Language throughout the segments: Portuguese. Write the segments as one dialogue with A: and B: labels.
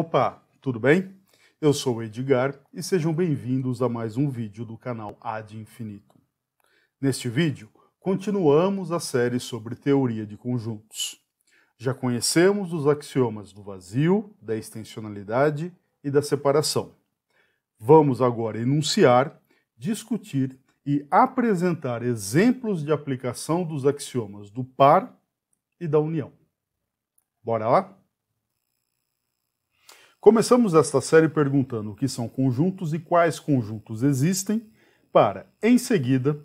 A: Opa, tudo bem? Eu sou o Edgar e sejam bem-vindos a mais um vídeo do canal Ad Infinito. Neste vídeo, continuamos a série sobre teoria de conjuntos. Já conhecemos os axiomas do vazio, da extensionalidade e da separação. Vamos agora enunciar, discutir e apresentar exemplos de aplicação dos axiomas do par e da união. Bora lá? Começamos esta série perguntando o que são conjuntos e quais conjuntos existem, para, em seguida,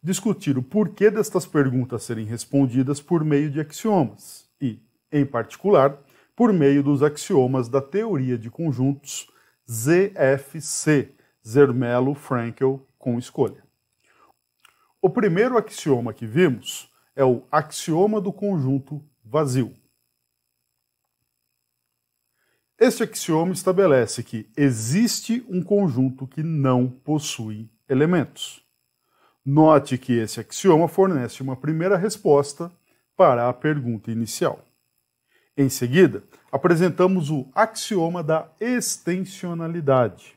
A: discutir o porquê destas perguntas serem respondidas por meio de axiomas e, em particular, por meio dos axiomas da teoria de conjuntos ZFC, Zermelo, Frankel, com escolha. O primeiro axioma que vimos é o axioma do conjunto vazio. Este axioma estabelece que existe um conjunto que não possui elementos. Note que esse axioma fornece uma primeira resposta para a pergunta inicial. Em seguida, apresentamos o axioma da extensionalidade.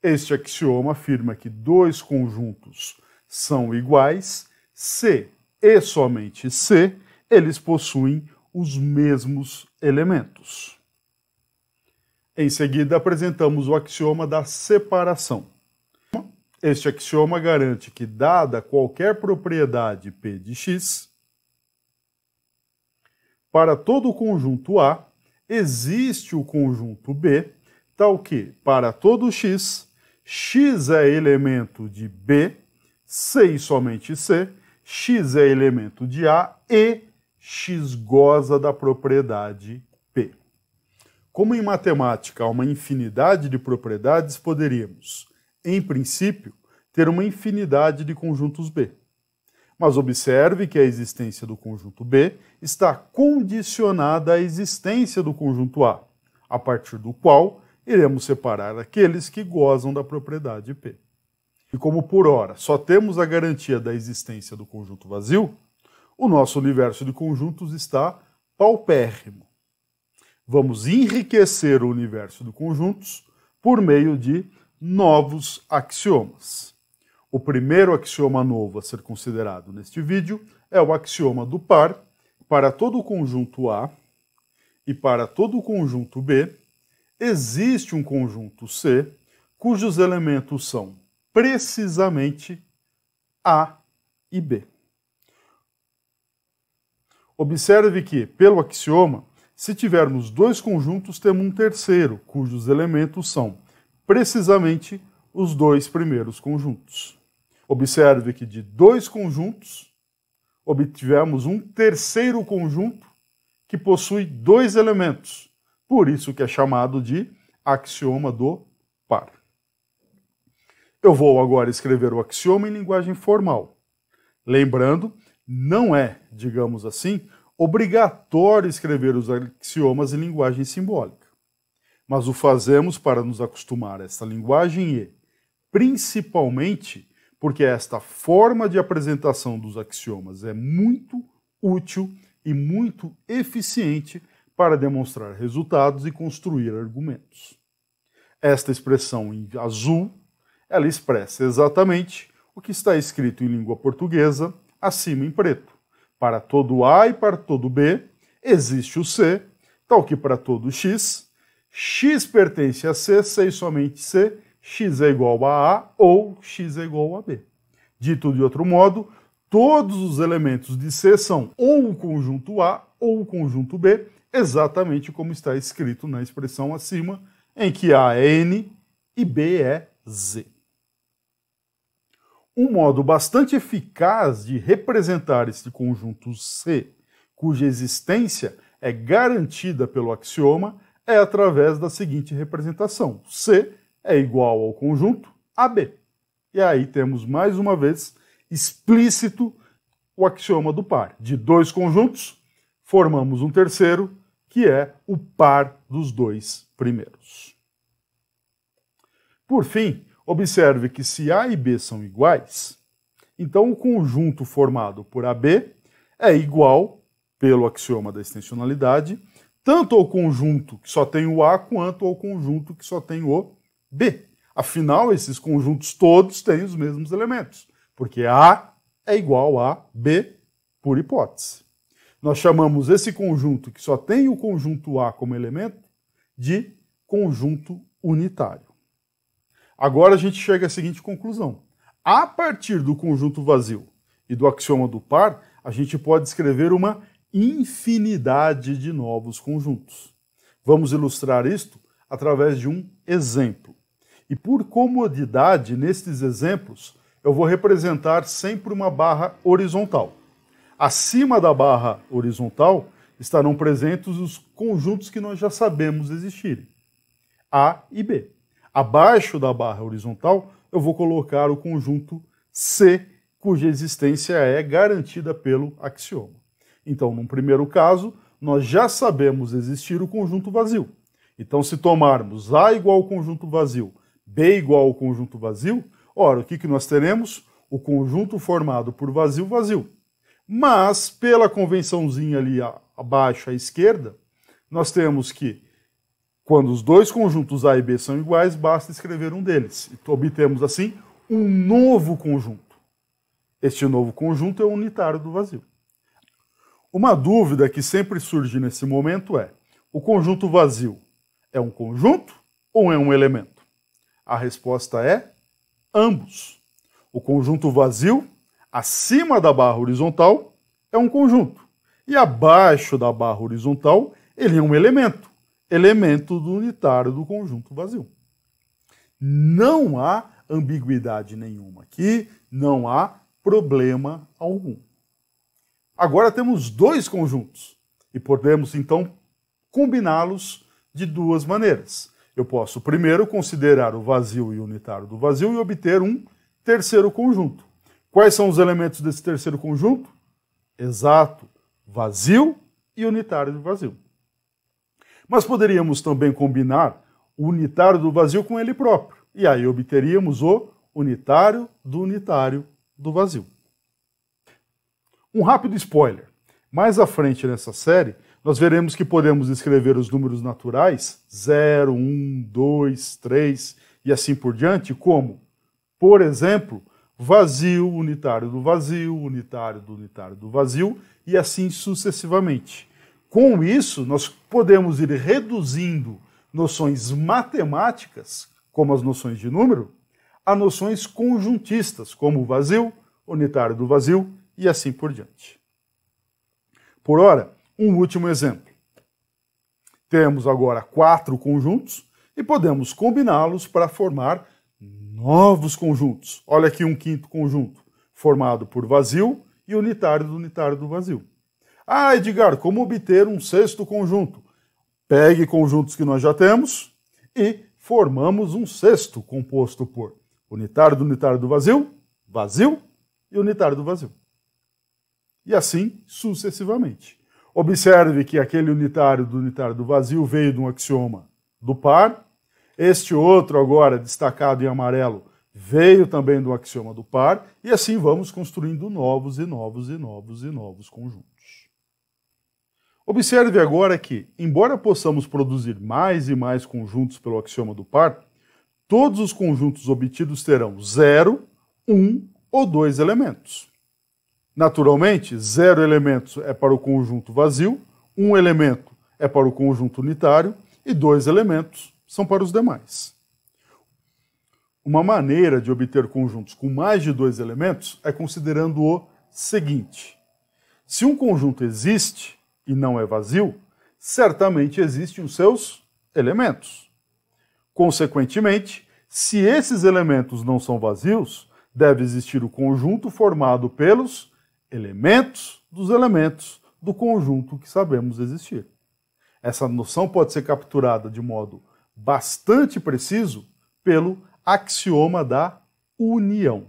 A: Este axioma afirma que dois conjuntos são iguais se e somente se eles possuem os mesmos elementos. Em seguida, apresentamos o axioma da separação. Este axioma garante que, dada qualquer propriedade P de X, para todo o conjunto A, existe o conjunto B, tal que, para todo X, X é elemento de B, C e somente C, X é elemento de A e X goza da propriedade como em matemática há uma infinidade de propriedades, poderíamos, em princípio, ter uma infinidade de conjuntos B. Mas observe que a existência do conjunto B está condicionada à existência do conjunto A, a partir do qual iremos separar aqueles que gozam da propriedade P. E como por ora só temos a garantia da existência do conjunto vazio, o nosso universo de conjuntos está paupérrimo. Vamos enriquecer o universo de conjuntos por meio de novos axiomas. O primeiro axioma novo a ser considerado neste vídeo é o axioma do par para todo o conjunto A e para todo o conjunto B existe um conjunto C cujos elementos são precisamente A e B. Observe que, pelo axioma, se tivermos dois conjuntos, temos um terceiro, cujos elementos são precisamente os dois primeiros conjuntos. Observe que de dois conjuntos, obtivemos um terceiro conjunto que possui dois elementos, por isso que é chamado de axioma do par. Eu vou agora escrever o axioma em linguagem formal. Lembrando, não é, digamos assim, obrigatório escrever os axiomas em linguagem simbólica. Mas o fazemos para nos acostumar a esta linguagem e, principalmente, porque esta forma de apresentação dos axiomas é muito útil e muito eficiente para demonstrar resultados e construir argumentos. Esta expressão em azul, ela expressa exatamente o que está escrito em língua portuguesa acima em preto. Para todo A e para todo B existe o C, tal que para todo X, X pertence a C, C e somente C, X é igual a A ou X é igual a B. Dito de outro modo, todos os elementos de C são ou o conjunto A ou o conjunto B, exatamente como está escrito na expressão acima, em que A é N e B é Z. Um modo bastante eficaz de representar este conjunto C, cuja existência é garantida pelo axioma, é através da seguinte representação: C é igual ao conjunto AB. E aí temos mais uma vez explícito o axioma do par. De dois conjuntos, formamos um terceiro, que é o par dos dois primeiros. Por fim, Observe que se A e B são iguais, então o conjunto formado por AB é igual, pelo axioma da extensionalidade, tanto ao conjunto que só tem o A quanto ao conjunto que só tem o B. Afinal, esses conjuntos todos têm os mesmos elementos, porque A é igual a B por hipótese. Nós chamamos esse conjunto que só tem o conjunto A como elemento de conjunto unitário. Agora a gente chega à seguinte conclusão. A partir do conjunto vazio e do axioma do par, a gente pode escrever uma infinidade de novos conjuntos. Vamos ilustrar isto através de um exemplo. E por comodidade, nestes exemplos, eu vou representar sempre uma barra horizontal. Acima da barra horizontal estarão presentes os conjuntos que nós já sabemos existirem, A e B abaixo da barra horizontal, eu vou colocar o conjunto C, cuja existência é garantida pelo axioma. Então, num primeiro caso, nós já sabemos existir o conjunto vazio. Então, se tomarmos A igual ao conjunto vazio, B igual ao conjunto vazio, ora, o que, que nós teremos? O conjunto formado por vazio, vazio. Mas, pela convençãozinha ali abaixo à esquerda, nós temos que quando os dois conjuntos A e B são iguais, basta escrever um deles. E obtemos, assim, um novo conjunto. Este novo conjunto é o unitário do vazio. Uma dúvida que sempre surge nesse momento é: o conjunto vazio é um conjunto ou é um elemento? A resposta é ambos. O conjunto vazio, acima da barra horizontal, é um conjunto. E abaixo da barra horizontal, ele é um elemento elemento do unitário do conjunto vazio. Não há ambiguidade nenhuma aqui, não há problema algum. Agora temos dois conjuntos e podemos então combiná-los de duas maneiras. Eu posso primeiro considerar o vazio e o unitário do vazio e obter um terceiro conjunto. Quais são os elementos desse terceiro conjunto? Exato, vazio e unitário do vazio. Mas poderíamos também combinar o unitário do vazio com ele próprio, e aí obteríamos o unitário do unitário do vazio. Um rápido spoiler. Mais à frente nessa série, nós veremos que podemos escrever os números naturais 0, 1, 2, 3 e assim por diante como, por exemplo, vazio, unitário do vazio, unitário do unitário do vazio e assim sucessivamente. Com isso, nós podemos ir reduzindo noções matemáticas, como as noções de número, a noções conjuntistas, como o vazio, unitário do vazio e assim por diante. Por ora, um último exemplo. Temos agora quatro conjuntos e podemos combiná-los para formar novos conjuntos. Olha aqui um quinto conjunto, formado por vazio e unitário do unitário do vazio. Ah, Edgar, como obter um sexto conjunto? Pegue conjuntos que nós já temos e formamos um sexto composto por unitário do unitário do vazio, vazio e unitário do vazio. E assim sucessivamente. Observe que aquele unitário do unitário do vazio veio de um axioma do par, este outro agora destacado em amarelo veio também do axioma do par, e assim vamos construindo novos e novos e novos e novos conjuntos. Observe agora que, embora possamos produzir mais e mais conjuntos pelo axioma do par, todos os conjuntos obtidos terão zero, um, ou dois elementos. Naturalmente, zero elementos é para o conjunto vazio, um elemento é para o conjunto unitário e dois elementos são para os demais. Uma maneira de obter conjuntos com mais de dois elementos é considerando o seguinte: se um conjunto existe, e não é vazio, certamente existem os seus elementos. Consequentemente, se esses elementos não são vazios, deve existir o conjunto formado pelos elementos dos elementos do conjunto que sabemos existir. Essa noção pode ser capturada de modo bastante preciso pelo axioma da união.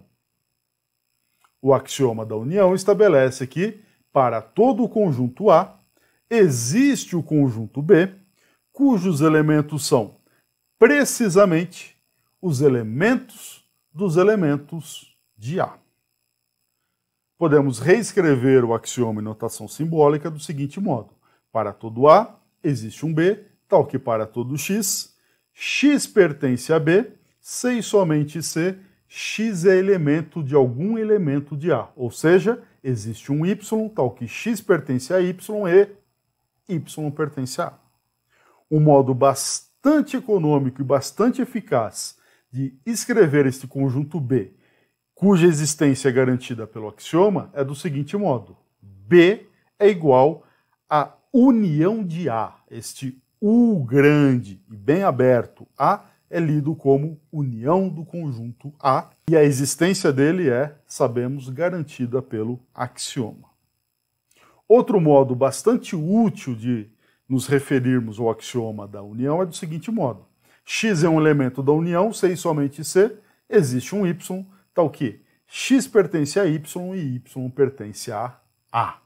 A: O axioma da união estabelece que, para todo o conjunto A, existe o conjunto B, cujos elementos são precisamente os elementos dos elementos de A. Podemos reescrever o axioma em notação simbólica do seguinte modo: para todo A existe um B, tal que para todo X, X pertence a B, sem somente C, X é elemento de algum elemento de A, ou seja, existe um Y, tal que X pertence a Y e Y pertence a A. Um modo bastante econômico e bastante eficaz de escrever este conjunto B, cuja existência é garantida pelo axioma, é do seguinte modo: B é igual à união de A. Este U grande e bem aberto A é lido como união do conjunto A e a existência dele é, sabemos, garantida pelo axioma. Outro modo bastante útil de nos referirmos ao axioma da união é do seguinte modo: x é um elemento da união, se e é somente se existe um y, tal que x pertence a y e y pertence a a.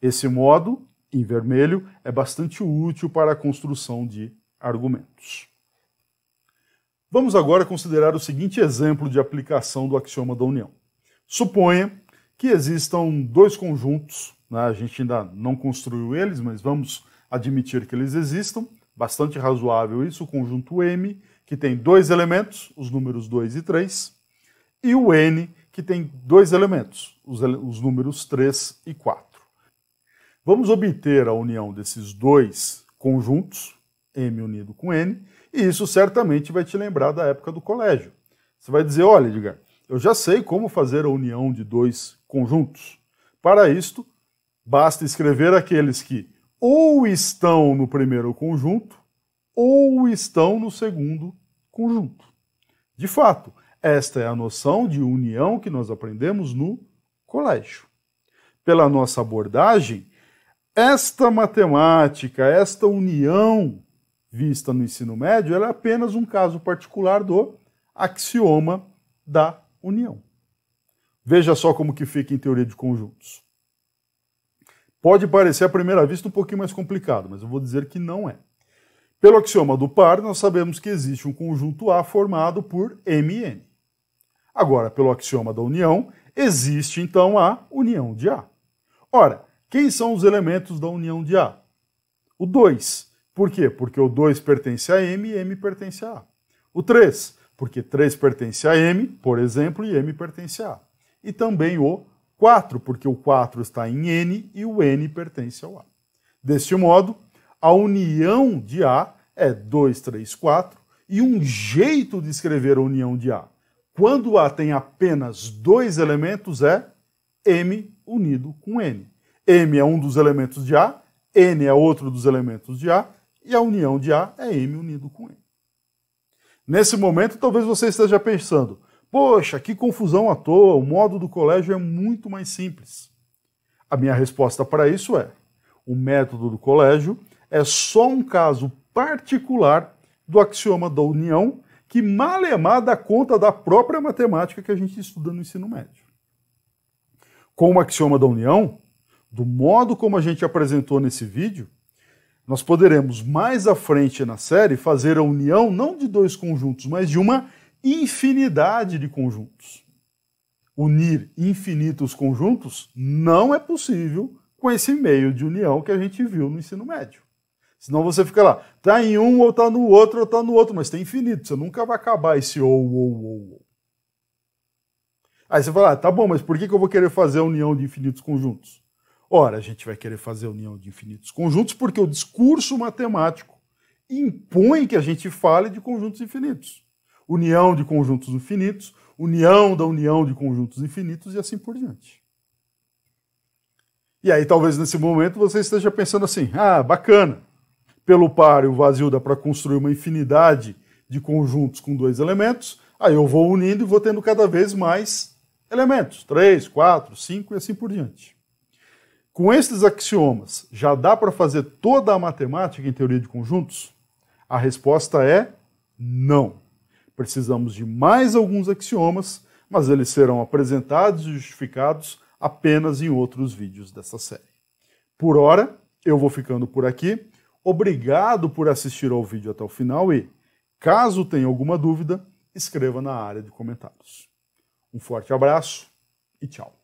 A: Esse modo, em vermelho, é bastante útil para a construção de argumentos. Vamos agora considerar o seguinte exemplo de aplicação do axioma da união. Suponha que existam dois conjuntos né? A gente ainda não construiu eles, mas vamos admitir que eles existam. Bastante razoável isso, o conjunto M, que tem dois elementos, os números 2 e 3, e o N, que tem dois elementos, os, ele os números 3 e 4. Vamos obter a união desses dois conjuntos, M unido com N, e isso certamente vai te lembrar da época do colégio. Você vai dizer, olha, Edgar, eu já sei como fazer a união de dois conjuntos. Para isto, Basta escrever aqueles que ou estão no primeiro conjunto ou estão no segundo conjunto. De fato, esta é a noção de união que nós aprendemos no colégio. Pela nossa abordagem, esta matemática, esta união vista no ensino médio, é apenas um caso particular do axioma da união. Veja só como que fica em teoria de conjuntos. Pode parecer à primeira vista um pouquinho mais complicado, mas eu vou dizer que não é. Pelo axioma do par, nós sabemos que existe um conjunto A formado por M e N. Agora, pelo axioma da união, existe então a união de A. Ora, quem são os elementos da união de A? O 2. Por quê? Porque o 2 pertence a M e M pertence a A. O 3, porque 3 pertence a M, por exemplo, e M pertence a A. E também o 4, porque o 4 está em N e o N pertence ao A. Deste modo, a união de A é 2, 3, 4 e um jeito de escrever a união de A. Quando A tem apenas dois elementos é M unido com N. M é um dos elementos de A, N é outro dos elementos de A e a união de A é M unido com N. Nesse momento, talvez você esteja pensando, Poxa, que confusão à toa, o modo do colégio é muito mais simples. A minha resposta para isso é: o método do colégio é só um caso particular do axioma da união que malemar é dá conta da própria matemática que a gente estuda no ensino médio. Com o axioma da união, do modo como a gente apresentou nesse vídeo, nós poderemos mais à frente na série fazer a união não de dois conjuntos, mas de uma infinidade de conjuntos. Unir infinitos conjuntos não é possível com esse meio de união que a gente viu no ensino médio. Senão você fica lá, tá em um, ou tá no outro, ou tá no outro, mas tem infinito, você nunca vai acabar esse ou, ou, ou, ou. Aí você fala, ah, tá bom, mas por que, que eu vou querer fazer a união de infinitos conjuntos? Ora, a gente vai querer fazer a união de infinitos conjuntos porque o discurso matemático impõe que a gente fale de conjuntos infinitos união de conjuntos infinitos, união da união de conjuntos infinitos e assim por diante. E aí, talvez nesse momento você esteja pensando assim: ah, bacana, pelo par e o vazio dá para construir uma infinidade de conjuntos com dois elementos, aí eu vou unindo e vou tendo cada vez mais elementos, três, quatro, cinco e assim por diante. Com esses axiomas, já dá para fazer toda a matemática em teoria de conjuntos? A resposta é não. Precisamos de mais alguns axiomas, mas eles serão apresentados e justificados apenas em outros vídeos dessa série. Por hora, eu vou ficando por aqui. Obrigado por assistir ao vídeo até o final e, caso tenha alguma dúvida, escreva na área de comentários. Um forte abraço e tchau!